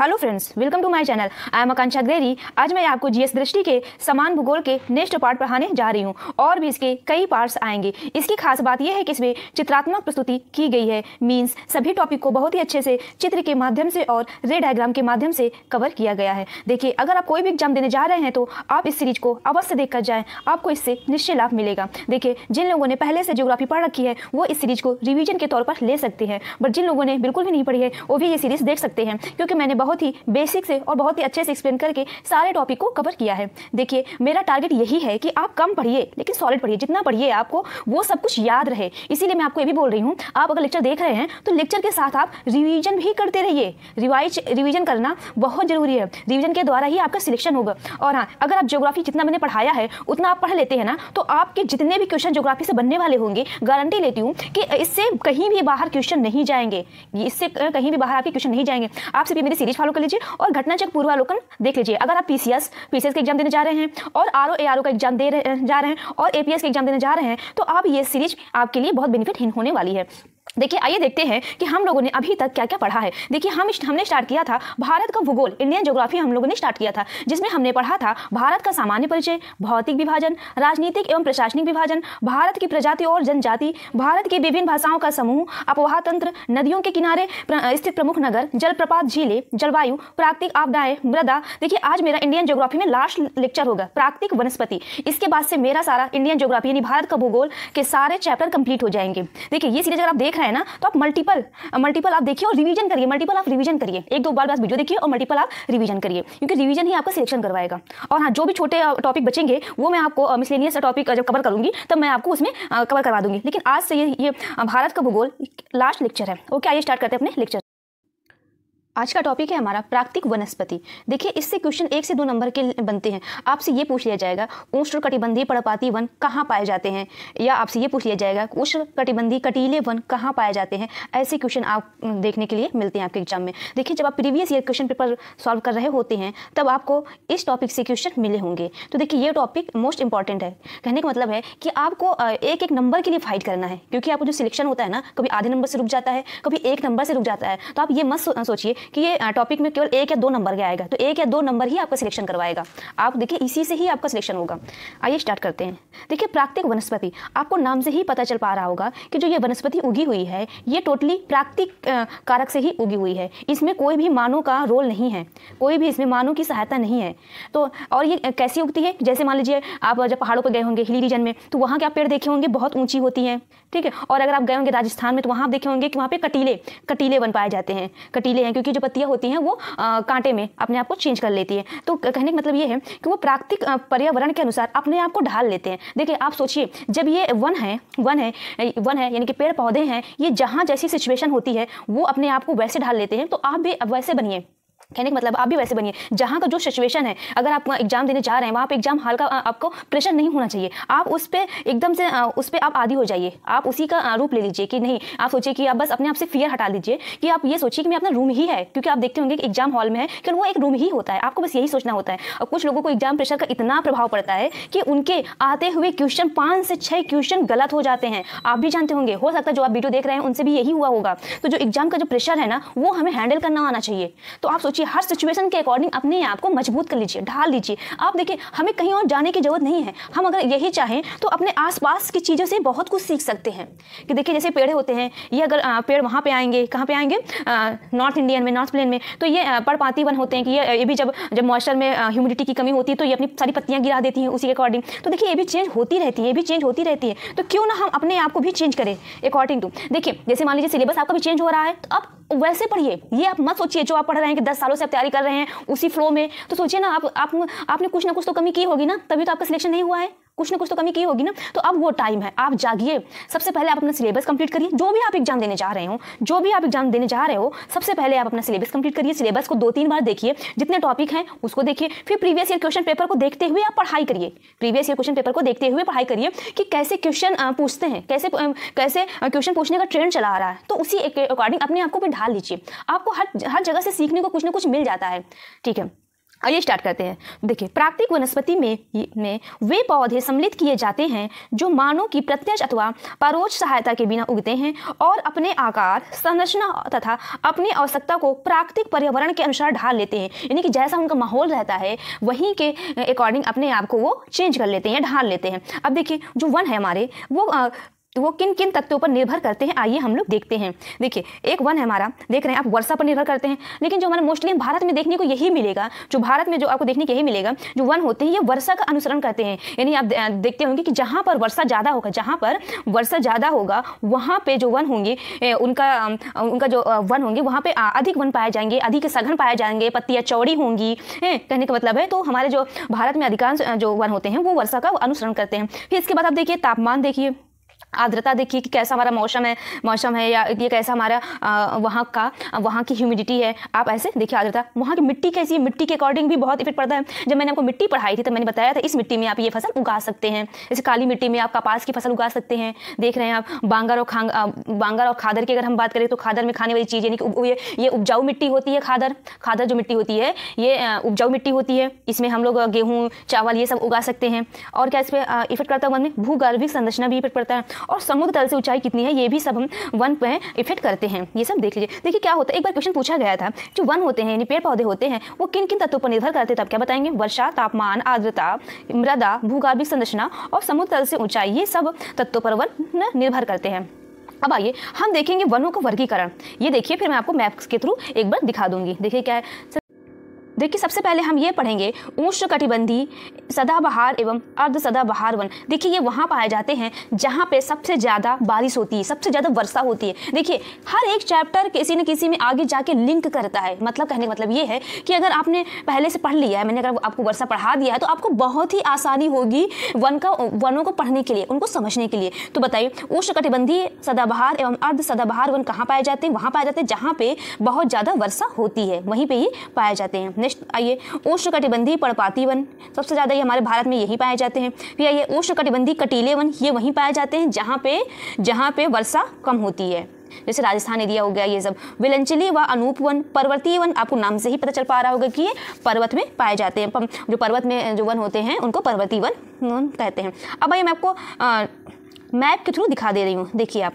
Hello friends welcome to my channel I am Akanksha ग्रेरी आज मैं आपको जीएस दृष्टि के समान भूगोल के नेक्स्ट पार्ट पढ़ाने जा रही हूँ और भी इसके कई पार्ट्स आएंगे इसकी खास बात यह है कि इसमें चित्रात्मक प्रस्तुति की गई है मींस सभी टॉपिक को बहुत ही अच्छे से चित्र के माध्यम से और रे डायग्राम के माध्यम से कवर किया गया है देखिए अगर आप कोई भी एग्जाम देने जा रहे हैं तो आप इस सीरीज को अवश्य देख कर आपको इससे निश्चय लाभ मिलेगा देखिए जिन लोगों ने पहले से ज्योग्राफी पढ़ रखी है वो इस सीरीज को रिविजन के तौर पर ले सकते हैं बट जिन लोगों ने बिल्कुल भी नहीं पढ़ी है वो भी ये सीरीज देख सकते हैं क्योंकि मैंने बहुत ही बेसिक से और बहुत ही अच्छे से एक्सप्लेन करके सारे टॉपिक को कवर किया है देखिए मेरा टारगेट यही है कि आप कम पढ़िए लेकिन सॉलिड पढ़िए जितना पढ़िए आपको वो सब कुछ याद रहे इसीलिए मैं आपको ये भी बोल रही हूँ आप अगर लेक्चर देख रहे हैं तो लेक्चर के साथ आप रिवीजन भी करते रहिए रिवाइज रिवीजन करना बहुत ज़रूरी है रिविजन के द्वारा ही आपका सिलेक्शन होगा और हाँ अगर आप जोग्राफी जितना मैंने पढ़ाया है उतना आप पढ़ लेते हैं ना तो आपके जितने भी क्वेश्चन जोग्राफी से बनने वाले होंगे गारंटी लेती हूँ कि इससे कहीं भी बाहर क्वेश्चन नहीं जाएंगे इससे कहीं भी बाहर आपके क्वेश्चन नहीं जाएंगे आपसे भी मेरी सीरीज पेज फॉलो कर लीजिए और घटना चेक पूर्वालोकन देख लीजिए अगर आप पीसीएस पीसीएस के एग्जाम देने जा रहे हैं और R O A R O का एग्जाम दे रहे जा रहे हैं और एपीएस के एग्जाम देने जा रहे हैं तो आप ये सीरीज आपके लिए बहुत बेनिफिट होने वाली है देखिए आइए देखते हैं कि हम लोगों ने अभी तक क्या क्या पढ़ा है देखिए हम हमने स्टार्ट किया था भारत का भूगोल इंडियन ज्योग्राफी हम लोगों ने स्टार्ट किया था जिसमें हमने पढ़ा था भारत का सामान्य परिचय भौतिक विभाजन राजनीतिक एवं प्रशासनिक विभाजन भारत की प्रजाति और जनजाति भारत की विभिन्न भाषाओं का समूह अपवाह तंत्र नदियों के किनारे स्थित प्रमुख नगर जलप्रपात झीलें जलवायु प्राकृतिक आपदाएं मृदा देखिए आज मेरा इंडियन ज्योग्राफी में लास्ट लेक्चर होगा प्राकृतिक वनस्पति इसके बाद से मेरा सारा इंडियन ज्योग्राफी यानी भारत का भूगोल के सारे चैप्टर कंप्लीट हो जाएंगे देखिए ये सीरीज अगर आप देख है ना तो आप मल्टीपल मल्टीपल आप देखिए और रिवीजन करिए मल्टीपल आप रिवीजन करिए एक दो बार बस वीडियो देखिए और मल्टीपल आप रिवीजन करिए क्योंकि रिवीजन ही आपका सिलेक्शन करवाएगा और हाँ जो भी छोटे टॉपिक बचेंगे वो मैं आपको मिसलेनियस टॉपिक जब कवर करूंगी तब मैं आपको उसमें कवर करवा दूंगी लेकिन आज से ये ये भारत का भूगोल लास्ट लेक्चर है ओके आइए स्टार्ट करते हैं अपने लेक्चर आज का टॉपिक है हमारा प्राकृतिक वनस्पति देखिए इससे क्वेश्चन एक से दो नंबर के बनते हैं आपसे ये पूछ लिया जाएगा उष्ण कटिबंधी पर्णपाती वन कहाँ पाए जाते हैं या आपसे ये पूछ लिया जाएगा उष्ण कटिबंधी कटीले वन कहाँ पाए जाते हैं ऐसे क्वेश्चन आप देखने के लिए मिलते हैं आपके एग्जाम में देखिए जब आप previous year question paper solve कर रहे होते हैं तब आपको इस टॉपिक से क्वेश्चन मिले होंगे तो देखिए ये टॉपिक मोस्ट इंपॉर्टेंट है कहने का मतलब है कि आपको एक एक नंबर के लिए फाइट करना है क्योंकि आपको जो सिलेक्शन होता है ना कभी आधे नंबर से रुक जाता है कभी एक नंबर से रुक जाता है तो आप ये मत सोचिए कि ये टॉपिक में केवल एक या दो नंबर का आएगा तो एक या दो नंबर ही आपका सिलेक्शन करवाएगा आप देखिए इसी से ही आपका सिलेक्शन होगा आइए स्टार्ट करते हैं देखिए प्राकृतिक वनस्पति आपको नाम से ही पता चल पा रहा होगा कि जो ये वनस्पति उगी हुई है ये टोटली प्राकृतिक कारक से ही उगी हुई है इसमें कोई भी मानव का रोल नहीं है कोई भी इसमें मानव की सहायता नहीं है तो और ये कैसी उगती है जैसे मान लीजिए आप जब पहाड़ों पर गए होंगे हिली रीजन में तो वहाँ के आप पेड़ देखे होंगे बहुत ऊँची होती हैं ठीक है और अगर आप गए होंगे राजस्थान में तो वहाँ आप देखे होंगे कि वहाँ पे कटीले कटीले बन पाए जाते हैं कटीले हैं क्योंकि जो पत्तियाँ होती हैं वो कांटे में अपने आप को चेंज कर लेती है तो कहने का मतलब ये है कि वो प्राकृतिक पर्यावरण के अनुसार अपने आप को ढाल लेते हैं देखिए आप सोचिए जब ये वन है वन है वन है यानी कि पेड़ पौधे हैं ये जहाँ जैसी सिचुएशन होती है वो अपने आप को वैसे ढाल लेते हैं तो आप भी वैसे बनिए कहने का मतलब आप भी वैसे बनिए जहाँ का जो सिचुएशन है अगर आप एग्जाम देने जा रहे हैं वहाँ पे एग्जाम हाल का आपको प्रेशर नहीं होना चाहिए आप उस पर एकदम से उस पर आप आदि हो जाइए आप उसी का रूप ले लीजिए कि नहीं आप सोचिए कि आप बस अपने आप से फियर हटा लीजिए कि आप ये सोचिए कि मैं अपना रूम ही है क्योंकि आप देखते होंगे कि एग्जाम हॉल में है क्योंकि वो एक रूम ही होता है आपको बस यही सोचना होता है और कुछ लोगों को एग्जाम प्रेशर का इतना प्रभाव पड़ता है कि उनके आते हुए क्वेश्चन पाँच से छः क्वेश्चन गलत हो जाते हैं आप भी जानते होंगे हो सकता है जो आप वीडियो देख रहे हैं उनसे भी यही हुआ होगा तो जो एग्जाम का जो प्रेशर है ना वो हमें हैंडल करना आना चाहिए तो आप सोचिए लीजिए हर सिचुएशन के अकॉर्डिंग अपने आप को मजबूत कर लीजिए ढाल लीजिए आप देखिए हमें कहीं और जाने की जरूरत नहीं है हम अगर यही चाहें तो अपने आसपास की चीज़ों से बहुत कुछ सीख सकते हैं कि देखिए जैसे पेड़ होते हैं ये अगर पेड़ वहाँ पर आएंगे कहाँ पर आएंगे नॉर्थ इंडियन में नॉर्थ प्लेन में तो ये पड़पाती वन होते हैं कि ये ये भी जब जब मॉइस्चर में ह्यूमिडिटी की कमी होती है तो ये अपनी सारी पत्तियाँ गिरा देती हैं उसी के अकॉर्डिंग तो देखिए ये भी चेंज होती रहती है ये भी चेंज होती रहती है तो क्यों ना हम अपने आप को भी चेंज करें अकॉर्डिंग टू देखिए जैसे मान लीजिए सिलेबस आपका भी चेंज हो रहा है तो अब वैसे पढ़िए ये आप मत सोचिए जो आप पढ़ रहे हैं कि दस सालों से आप तैयारी कर रहे हैं उसी फ्लो में तो सोचिए ना आप, आप आपने कुछ ना कुछ तो कमी की होगी ना तभी तो आपका सिलेक्शन नहीं हुआ है कुछ ना कुछ तो कमी की होगी ना तो अब वो टाइम है आप जागिए सबसे पहले आप अपना सिलेबस कंप्लीट करिए जो भी आप एग्जाम देने जा रहे हो जो भी आप एग्जाम देने जा रहे हो सबसे पहले आप अपना सिलेबस कंप्लीट करिए सिलेबस को दो तीन बार देखिए जितने टॉपिक हैं उसको देखिए फिर प्रीवियस ईयर क्वेश्चन पेपर को देखते हुए आप पढ़ाई करिए प्रीवियस ईयर क्वेश्चन पेपर को देखते हुए पढ़ाई करिए कि कैसे क्वेश्चन पूछते हैं कैसे कैसे क्वेश्चन पूछने का ट्रेंड चला आ रहा है तो उसी अकॉर्डिंग अपने आप को भी ढाल लीजिए आपको हर हर जगह से सीखने को कुछ ना कुछ मिल जाता है ठीक है आइए स्टार्ट करते हैं देखिए प्राकृतिक वनस्पति में में वे पौधे सम्मिलित किए जाते हैं जो मानव की प्रत्यक्ष अथवा परोक्ष सहायता के बिना उगते हैं और अपने आकार संरचना तथा अपनी आवश्यकता को प्राकृतिक पर्यावरण के अनुसार ढाल लेते हैं यानी कि जैसा उनका माहौल रहता है वहीं के अकॉर्डिंग अपने आप को वो चेंज कर लेते हैं ढाल लेते हैं अब देखिए जो वन है हमारे वो तो वो किन किन तत्वों पर निर्भर करते हैं आइए हम लोग देखते हैं देखिए एक वन है हमारा देख रहे हैं आप वर्षा पर निर्भर करते हैं लेकिन जो हमारे मोस्टली भारत में देखने को यही मिलेगा जो भारत में जो आपको देखने को यही मिलेगा जो वन होते हैं ये वर्षा का अनुसरण करते हैं यानी आप देखते होंगे कि जहाँ पर वर्षा ज़्यादा होगा जहाँ पर वर्षा ज़्यादा होगा वहाँ पर जो वन होंगे उनका उनका जो वन होंगे वहाँ पर अधिक वन पाए जाएंगे अधिक सघन पाए जाएंगे पत्तियाँ चौड़ी होंगी कहने का मतलब है तो हमारे जो भारत में अधिकांश जो वन होते हैं वो वर्षा का अनुसरण करते हैं फिर इसके बाद आप देखिए तापमान देखिए आर्द्रता देखिए कि कैसा हमारा मौसम है मौसम है या ये कैसा हमारा वहाँ का वहाँ की ह्यूमिडिटी है आप ऐसे देखिए आर्द्रता वहाँ की मिट्टी कैसी है मिट्टी के अकॉर्डिंग भी बहुत इफेक्ट पड़ता है जब मैंने आपको मिट्टी पढ़ाई थी तो मैंने बताया था इस मिट्टी में आप ये फसल उगा सकते हैं जैसे काली मिट्टी में आप कपास की फसल उगा सकते हैं देख रहे हैं आप बांगर और खांग बांगर और खादर की अगर हम बात करें तो खादर में खाने वाली चीज़ यानी कि ये ये उपजाऊ मिट्टी होती है खादर खादर जो मिट्टी होती है ये उपजाऊ मिट्टी होती है इसमें हम लोग गेहूँ चावल ये सब उगा सकते हैं और क्या इस पर इफेक्ट करता है मन में भूगर्भिक संरचना भी इफेक्ट पड़ता है और समुद्र तल से ऊंचाई कितनी है ये भी सब हम वन पे इफेक्ट करते हैं ये सब देख लीजिए देखिए क्या होता है एक बार क्वेश्चन पूछा गया था जो वन होते हैं यानी पेड़ पौधे होते हैं वो किन किन तत्वों पर निर्भर करते हैं तब क्या बताएंगे वर्षा तापमान आर्द्रता मृदा भूगर्भिक संरचना और समुद्र तल से ऊंचाई ये सब तत्वों पर वन निर्भर करते हैं अब आइए हम देखेंगे वनों का वर्गीकरण ये देखिए फिर मैं आपको मैप्स के थ्रू एक बार दिखा दूंगी देखिए क्या है देखिए सबसे पहले हम ये पढ़ेंगे कटिबंधी सदाबहार एवं अर्ध सदाबहार वन देखिए ये वहाँ पाए जाते हैं जहाँ पे सबसे ज़्यादा बारिश होती है सबसे ज़्यादा वर्षा होती है देखिए हर एक चैप्टर किसी न किसी में आगे जाके लिंक करता है मतलब कहने का मतलब ये है कि अगर आपने पहले से पढ़ लिया है मैंने अगर आपको वर्षा पढ़ा दिया है तो आपको बहुत ही आसानी होगी वन का वनों को पढ़ने के लिए उनको समझने के लिए तो बताइए कटिबंधी सदाबहार एवं अर्ध सदाबहार वन कहाँ पाए जाते हैं वहाँ पाए जाते हैं जहाँ पे बहुत ज़्यादा वर्षा होती है वहीं पर ये पाए जाते हैं नेक्स्ट आइए उष्ण कटिबंधी पर्वपाती वन सबसे ज़्यादा ये हमारे भारत में यही पाए जाते हैं फिर आइए उष्ण कटिबंधी कटीले वन ये वहीं पाए जाते हैं जहाँ पे जहाँ पे वर्षा कम होती है जैसे राजस्थान एरिया हो गया ये सब विलंचली व अनूप वन पर्वतीय वन आपको नाम से ही पता चल पा रहा होगा कि ये पर्वत में पाए जाते हैं जो पर्वत में जो वन होते हैं उनको पर्वतीय वन कहते हैं अब भाई मैं आपको मैप के थ्रू दिखा दे रही हूँ देखिए आप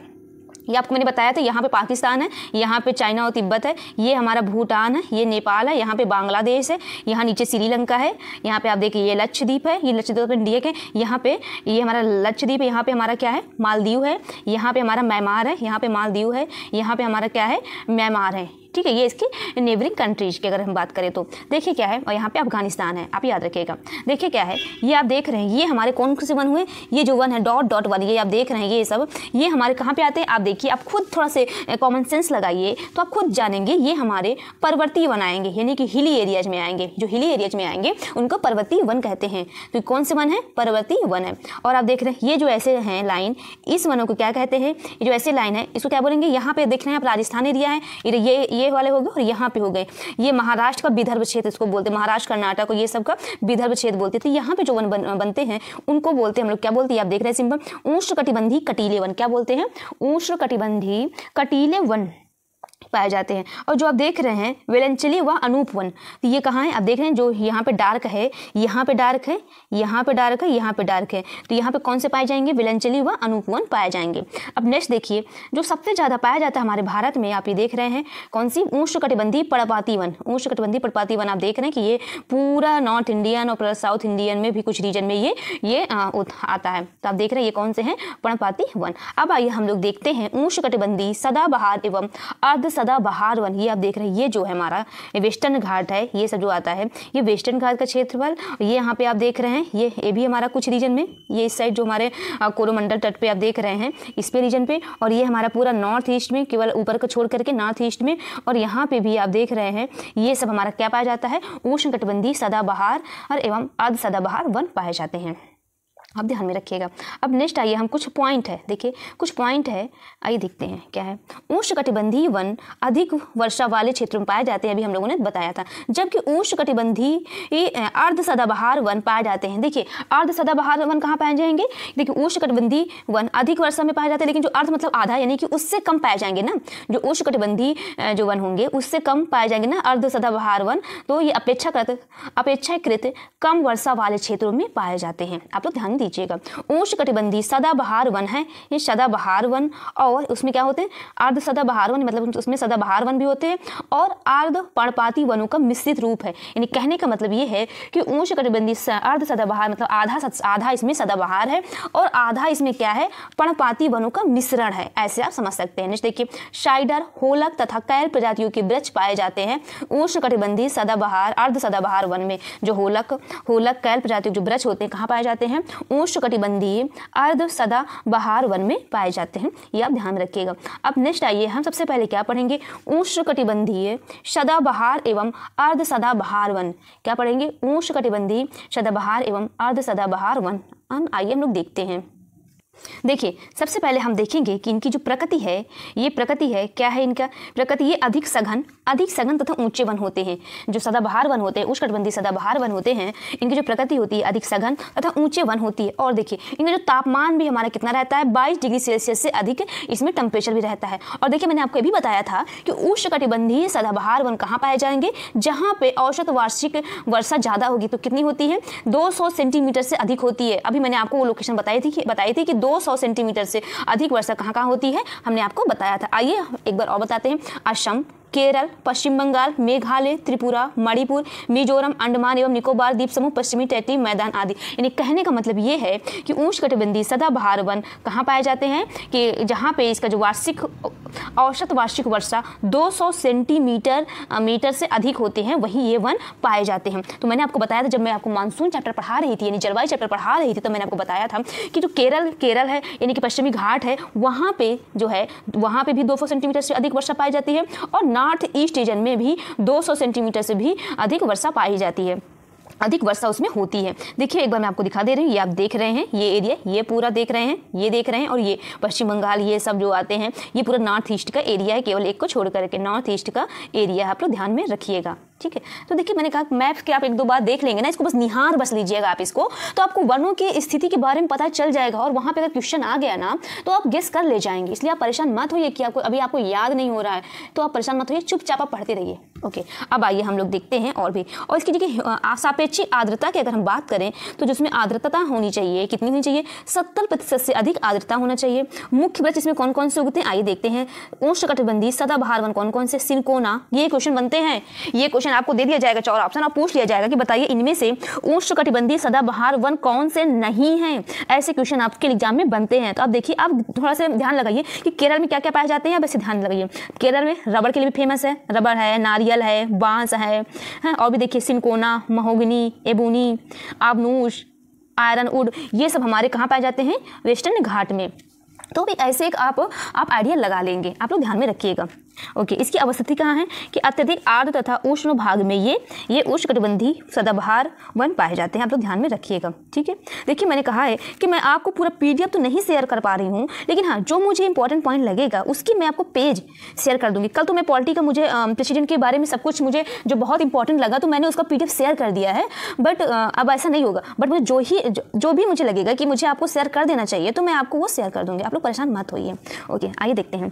ये आपको मैंने बताया था यहाँ पे पाकिस्तान है यहाँ पे चाइना और तिब्बत है ये हमारा भूटान है ये नेपाल है यहाँ पे बांग्लादेश है यहाँ नीचे श्रीलंका है यहाँ पे आप देखिए ये लक्षद्वीप है ये लक्षद्वीप इंडिया के यहाँ पे ये हमारा लक्षद्वीप यहाँ पे हमारा क्या है मालदीव है यहाँ पे हमारा म्यांमार है यहाँ पे मालदीव है यहाँ पे हमारा क्या है म्यांमार है ठीक है ये इसकी नेबरिंग कंट्रीज की अगर हम बात करें तो देखिए क्या है और यहाँ पे अफगानिस्तान है आप याद रखिएगा देखिए क्या है ये आप देख रहे हैं ये हमारे कौन से वन हुए ये जो वन है डॉट डॉट वन ये आप देख रहे हैं ये सब ये हमारे कहाँ पे आते हैं आप देखिए आप खुद थोड़ा से कॉमन सेंस लगाइए तो आप खुद जानेंगे ये हमारे पर्वतीय वन आएंगे यानी कि हिली एरियाज में आएंगे जो हिली एरियाज में आएंगे उनको पर्वतीय वन कहते हैं तो कौन से वन है पर्वतीय वन है और आप देख रहे हैं ये जो ऐसे हैं लाइन इस वनों को क्या कहते हैं जो ऐसे लाइन है इसको क्या बोलेंगे यहाँ पे देख रहे हैं आप राजस्थान एरिया है ये ये ये वाले हो गए और यहाँ पे हो गए ये महाराष्ट्र का विदर्भ क्षेत्र इसको बोलते हैं महाराष्ट्र कर्नाटक ये सब का विदर्भ क्षेत्र बोलते तो यहाँ पे जो वन बनते हैं उनको बोलते हैं हम लोग क्या बोलते हैं आप देख रहे हैं सिंपल ऊष्ण कटिबंधी कटीले वन क्या बोलते हैं ऊष्ण कटिबंधी कटीले वन पाए जाते हैं और जो आप देख रहे हैं वेलेंचली व अनूपवन तो ये कहाँ है आप देख रहे हैं जो यहाँ पे डार्क है यहाँ पे डार्क है यहाँ पे डार्क है यहाँ पे डार्क है तो यहाँ पे कौन से पाए जाएंगे वेलेंचली व अनूपवन पाए जाएंगे अब नेक्स्ट देखिए जो सबसे ज़्यादा पाया जाता है हमारे भारत में आप ये देख रहे हैं कौन सी कटिबंधी पड़पाती वन कटिबंधी पड़पाती वन आप देख रहे हैं कि ये पूरा नॉर्थ इंडियन और साउथ इंडियन में भी कुछ रीजन में ये ये आता है तो आप देख रहे हैं ये कौन से हैं पड़पाती वन अब आइए हम लोग देखते हैं कटिबंधी सदाबहार एवं अर्ध सदा बहार वन ये आप देख रहे हैं ये जो है हमारा वेस्टर्न घाट है ये सब जो आता है ये वेस्टर्न घाट का क्षेत्रफल ये यहाँ पे आप देख रहे हैं ये ये भी हमारा कुछ रीजन में ये इस साइड जो हमारे कोरोमंडल तट पे आप देख रहे हैं इस पे रीजन पे और ये हमारा पूरा नॉर्थ ईस्ट में केवल ऊपर को छोड़ करके नॉर्थ ईस्ट में और यहाँ पे भी आप देख रहे हैं ये सब हमारा क्या पाया जाता है उष्णकटिबंधीय सदाबहार और एवं अर्ध सदाबहार वन पाए जाते हैं आप ध्यान में रखिएगा अब नेक्स्ट आइए हम कुछ पॉइंट है देखिए कुछ पॉइंट है आइए देखते हैं क्या है कटिबंधी वन अधिक वर्षा वाले क्षेत्रों में पाए जाते हैं अभी हम लोगों ने बताया था जबकि कटिबंधी अर्ध सदाबहार वन पाए जाते हैं देखिए अर्ध सदाबहार वन कहाँ पाए जाएंगे देखिए कटिबंधी वन अधिक वर्षा में पाए जाते हैं लेकिन जो अर्ध मतलब आधा यानी कि उससे कम पाए जाएंगे ना जो कटिबंधी जो वन होंगे उससे कम पाए जाएंगे ना अर्ध सदाबहार वन तो ये अपेक्षाकृत अपेक्षाकृत कम वर्षा वाले क्षेत्रों में पाए जाते हैं आप लोग ध्यान दीजिएगा ऊंच उष्णकटिबंधीय सदाबहार वन है ये सदाबहार वन और उसमें क्या होते हैं अर्ध सदाबहार वन मतलब उसमें सदाबहार वन भी होते हैं और अर्ध पर्णपाती वनों का मिश्रित रूप है यानी कहने का मतलब ये है कि ऊंच कटिबंधी अर्ध सदाबहार मतलब आधा आधा इसमें सदाबहार है और आधा इसमें क्या है पर्णपाती वनों का मिश्रण है ऐसे आप समझ सकते हैं देखिए शाइडर होलक तथा कैल प्रजातियों के वृक्ष पाए जाते हैं उष्णकटिबंधीय सदाबहार अर्ध सदाबहार वन में जो होलक होलक कैल प्रजातियों के जो वृक्ष होते हैं कहाँ पाए जाते हैं उष्णकटिबंधीय अर्ध सदा बहार वन में पाए जाते हैं ये आप ध्यान रखिएगा अब नेक्स्ट आइए हम सबसे पहले क्या पढ़ेंगे उष्णकटिबंधीय सदाबहार एवं अर्ध सदा बहार वन क्या पढ़ेंगे उष्णकटिबंधीय सदाबहार एवं अर्ध सदा बहार वन आइए हम लोग देखते हैं देखिए सबसे पहले हम देखेंगे कि इनकी जो प्रकृति है ये प्रकृति है क्या है इनका प्रकृति ये अधिक सघन अधिक सघन तथा ऊंचे वन होते हैं जो सदाबहार वन होते हैं उष्णकटबंधी सदाबहार वन होते हैं इनकी जो प्रकृति होती है अधिक सघन तथा ऊंचे वन होती है और देखिए इनका जो तापमान भी हमारा कितना रहता है बाईस डिग्री सेल्सियस से अधिक इसमें टेम्परेचर भी रहता है और देखिए मैंने आपको ये भी बताया था कि उष्णकटिबंधीय सदाबहार वन कहाँ पाए जाएंगे जहाँ पे औसत वार्षिक वर्षा ज़्यादा होगी तो कितनी होती है दो सेंटीमीटर से अधिक होती है अभी मैंने आपको वो लोकेशन बताई थी बताई थी कि 200 सेंटीमीटर से अधिक वर्षा कहाँ कहाँ होती है हमने आपको बताया था आइए एक बार और बताते हैं असम केरल पश्चिम बंगाल मेघालय त्रिपुरा मणिपुर मिजोरम अंडमान एवं निकोबार द्वीप समूह पश्चिमी टैटी मैदान आदि यानी कहने का मतलब ये है कि कटिबंधी सदाबहार वन कहाँ पाए जाते हैं कि जहाँ पे इसका जो वार्षिक औसत वार्षिक वर्षा 200 सेंटीमीटर मीटर से अधिक होते हैं वहीं ये वन पाए जाते हैं तो मैंने आपको बताया था जब मैं आपको मानसून चैप्टर पढ़ा रही थी यानी जलवायु चैप्टर पढ़ा रही थी तो मैंने आपको बताया था कि जो केरल केरल है यानी कि पश्चिमी घाट है वहाँ पे जो है वहाँ पे भी 200 सेंटीमीटर से अधिक वर्षा पाई जाती है और ना नॉर्थ ईस्ट रीजन में भी 200 सेंटीमीटर से भी अधिक वर्षा पाई जाती है अधिक वर्षा उसमें होती है देखिए एक बार मैं आपको दिखा दे रही हूँ ये आप देख रहे हैं ये एरिया ये पूरा देख रहे हैं ये देख रहे हैं और ये पश्चिम बंगाल ये सब जो आते हैं ये पूरा नॉर्थ ईस्ट का एरिया है केवल एक को छोड़ करके नॉर्थ ईस्ट का एरिया आप लोग ध्यान में रखिएगा ठीक है तो देखिए मैंने कहा मैप्स के आप एक दो बार देख लेंगे ना इसको बस निहार बस लीजिएगा आप इसको तो आपको वनों की स्थिति के बारे में पता चल जाएगा और वहाँ पर अगर क्वेश्चन आ गया ना तो आप गेस कर ले जाएंगे इसलिए आप परेशान मत होइए कि आपको अभी आपको याद नहीं हो रहा है तो आप परेशान मत होइए चुपचाप आप पढ़ते रहिए ओके अब आइए हम लोग देखते हैं और भी और इसकी देखिए सापेक्षी आर्द्रता की अगर हम बात करें तो जिसमें आर्द्रता होनी चाहिए कितनी होनी चाहिए सत्तर प्रतिशत से अधिक आर्द्रता होना चाहिए मुख्य वृक्ष इसमें कौन कौन से उगते हैं आइए देखते हैं कटिबंधी सदाबहार वन कौन कौन से सिनकोना ये क्वेश्चन बनते हैं ये क्वेश्चन क्वेश्चन आपको दे दिया जाएगा चार ऑप्शन और पूछ लिया जाएगा कि बताइए इनमें से उष्ण उष्णकटिबंधीय सदाबहार वन कौन से नहीं है ऐसे क्वेश्चन आपके एग्जाम में बनते हैं तो आप देखिए आप थोड़ा सा ध्यान लगाइए कि केरल में क्या क्या पाए जाते हैं आप इसे ध्यान लगाइए केरल में रबड़ के लिए भी फेमस है रबड़ है नारियल है बांस है और भी देखिए सिनकोना महोगनी एबूनी आबनूश आयरन वुड ये सब हमारे कहाँ पाए जाते हैं वेस्टर्न घाट में तो भी ऐसे एक आप आप आइडिया लगा लेंगे आप लोग ध्यान में रखिएगा ओके इसकी अवस्थिति कहाँ है कि अत्यधिक आर्द्र तथा उष्ण भाग में ये ये कटिबंधी सदाबहार वन पाए जाते हैं आप लोग ध्यान में रखिएगा ठीक है देखिए मैंने कहा है कि मैं आपको पूरा पी तो नहीं शेयर कर पा रही हूँ लेकिन हाँ जो मुझे इंपॉर्टेंट पॉइंट लगेगा उसकी मैं आपको पेज शेयर कर दूंगी कल तो मैं पॉलिटी का मुझे प्रेसिडेंट के बारे में सब कुछ मुझे जो बहुत इंपॉर्टेंट लगा तो मैंने उसका पी शेयर कर दिया है बट अब ऐसा नहीं होगा बट मुझे जो ही जो भी मुझे लगेगा कि मुझे आपको शेयर कर देना चाहिए तो मैं आपको वो शेयर कर दूँगी आप लोग परेशान मत होइए ओके आइए देखते हैं